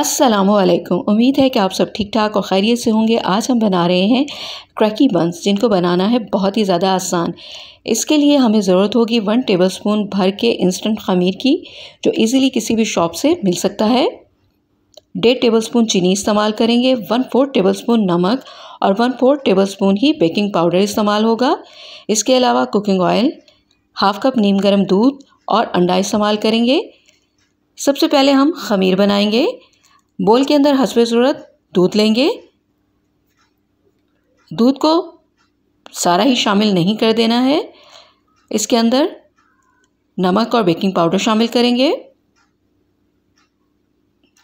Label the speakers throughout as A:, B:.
A: असलम उम्मीद है कि आप सब ठीक ठाक और खैरियत से होंगे आज हम बना रहे हैं क्रैकी बंस जिनको बनाना है बहुत ही ज़्यादा आसान इसके लिए हमें ज़रूरत होगी वन टेबलस्पून भर के इंस्टेंट खमीर की जो इजीली किसी भी शॉप से मिल सकता है डेढ़ टेबलस्पून चीनी इस्तेमाल करेंगे वन फोर टेबलस्पून नमक और वन फोर स्पून ही बेकिंग पाउडर इस्तेमाल होगा इसके अलावा कुकिंग ऑयल हाफ़ कप नीम गर्म दूध और अंडा इस्तेमाल करेंगे सबसे पहले हम खमीर बनाएंगे बोल के अंदर हंसवे सूरत दूध लेंगे दूध को सारा ही शामिल नहीं कर देना है इसके अंदर नमक और बेकिंग पाउडर शामिल करेंगे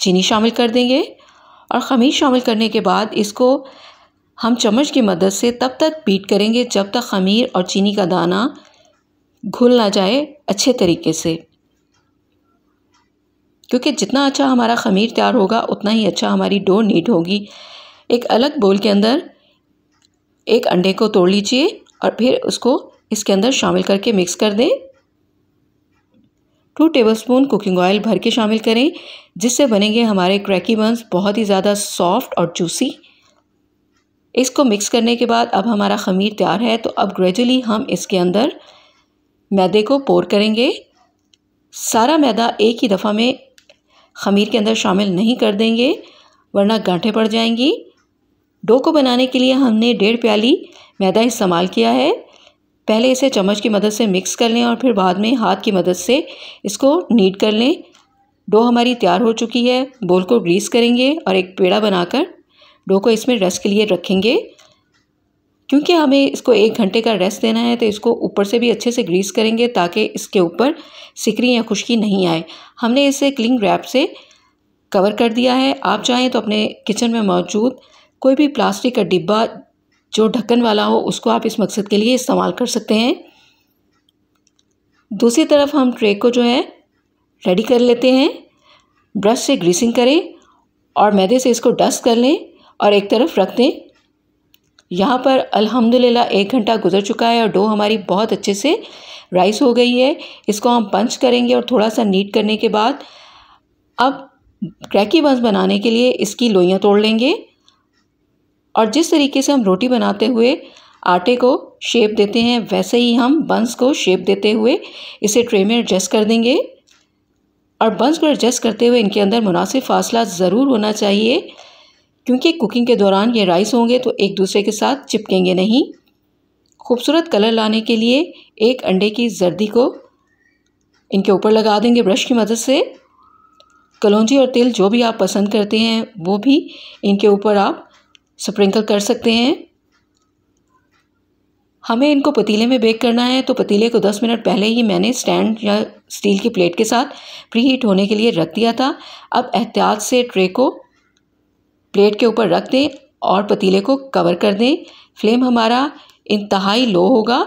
A: चीनी शामिल कर देंगे और खमीर शामिल करने के बाद इसको हम चम्मच की मदद से तब तक पीट करेंगे जब तक खमीर और चीनी का दाना घुल ना जाए अच्छे तरीके से क्योंकि जितना अच्छा हमारा खमीर तैयार होगा उतना ही अच्छा हमारी डो नीट होगी एक अलग बोल के अंदर एक अंडे को तोड़ लीजिए और फिर उसको इसके अंदर शामिल करके मिक्स कर दें टू टेबलस्पून कुकिंग ऑयल भर के शामिल करें जिससे बनेंगे हमारे क्रैकी बंस बहुत ही ज़्यादा सॉफ्ट और जूसी इसको मिक्स करने के बाद अब हमारा खमीर तैयार है तो अब ग्रेजुअली हम इसके अंदर मैदे को पोर करेंगे सारा मैदा एक ही दफ़ा में खमीर के अंदर शामिल नहीं कर देंगे वरना गांठें पड़ जाएंगी डो को बनाने के लिए हमने डेढ़ प्याली मैदा इस्तेमाल किया है पहले इसे चम्मच की मदद से मिक्स कर लें और फिर बाद में हाथ की मदद से इसको नीट कर लें डो हमारी तैयार हो चुकी है बोल को ग्रीस करेंगे और एक पेड़ा बनाकर डो को इसमें रेस्ट के लिए रखेंगे क्योंकि हमें इसको एक घंटे का रेस्ट देना है तो इसको ऊपर से भी अच्छे से ग्रीस करेंगे ताकि इसके ऊपर सिकरी या खुश्की नहीं आए हमने इसे क्लिंग रैप से कवर कर दिया है आप चाहें तो अपने किचन में मौजूद कोई भी प्लास्टिक का डिब्बा जो ढक्कन वाला हो उसको आप इस मकसद के लिए इस्तेमाल कर सकते हैं दूसरी तरफ हम ट्रे को जो है रेडी कर लेते हैं ब्रश से ग्रीसिंग करें और मैदे से इसको डस्ट कर लें और एक तरफ रख दें यहाँ पर अल्हम्दुलिल्लाह एक घंटा गुजर चुका है और डो हमारी बहुत अच्छे से राइस हो गई है इसको हम पंच करेंगे और थोड़ा सा नीट करने के बाद अब क्रैकी बंस बनाने के लिए इसकी लोइयाँ तोड़ लेंगे और जिस तरीके से हम रोटी बनाते हुए आटे को शेप देते हैं वैसे ही हम बंस को शेप देते हुए इसे ट्रे में एडजस्ट कर देंगे और बंस को एडजस्ट करते हुए इनके अंदर मुनासिब फासला ज़रूर होना चाहिए क्योंकि कुकिंग के दौरान ये राइस होंगे तो एक दूसरे के साथ चिपकेंगे नहीं खूबसूरत कलर लाने के लिए एक अंडे की जर्दी को इनके ऊपर लगा देंगे ब्रश की मदद से कलौजी और तिल जो भी आप पसंद करते हैं वो भी इनके ऊपर आप स्प्रिंकल कर सकते हैं हमें इनको पतीले में बेक करना है तो पतीले को 10 मिनट पहले ही मैंने स्टैंड या स्टील की प्लेट के साथ प्रीहीट हीट होने के लिए रख दिया था अब एहतियात से ट्रे को प्लेट के ऊपर रख दें और पतीले को कवर कर दें फ्लेम हमारा इंतहाई लो होगा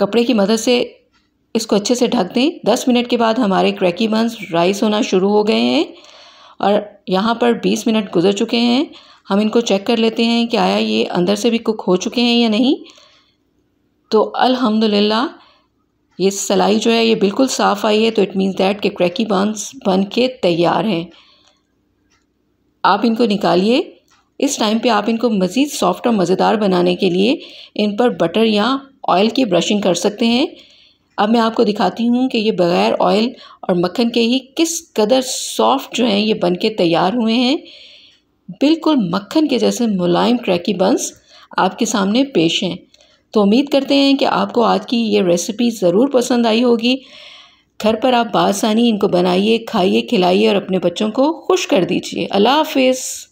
A: कपड़े की मदद से इसको अच्छे से ढक दें दस मिनट के बाद हमारे क्रैकी बंस राइस होना शुरू हो गए हैं और यहाँ पर बीस मिनट गुजर चुके हैं हम इनको चेक कर लेते हैं कि आया ये अंदर से भी कुक हो चुके हैं या नहीं तो अल्हम्दुलिल्लाह ये सलाई जो है ये बिल्कुल साफ़ आई है तो इट मीन्स दैट के क्रैकी बंस बन के तैयार हैं आप इनको निकालिए इस टाइम पे आप इनको मज़ीद सॉफ्ट और मज़ेदार बनाने के लिए इन पर बटर या ऑयल की ब्रशिंग कर सकते हैं अब मैं आपको दिखाती हूँ कि ये बग़ैर ऑयल और मक्खन के ही किस कदर सॉफ्ट जो हैं ये बन के तैयार हुए हैं बिल्कुल मक्खन के जैसे मुलायम क्रैकी बंस आपके सामने पेश हैं तो उम्मीद करते हैं कि आपको आज की ये रेसिपी ज़रूर पसंद आई होगी घर पर आप बासानी इनको बनाइए खाइए खिलाइए और अपने बच्चों को खुश कर दीजिए अल्लाह हाफिज़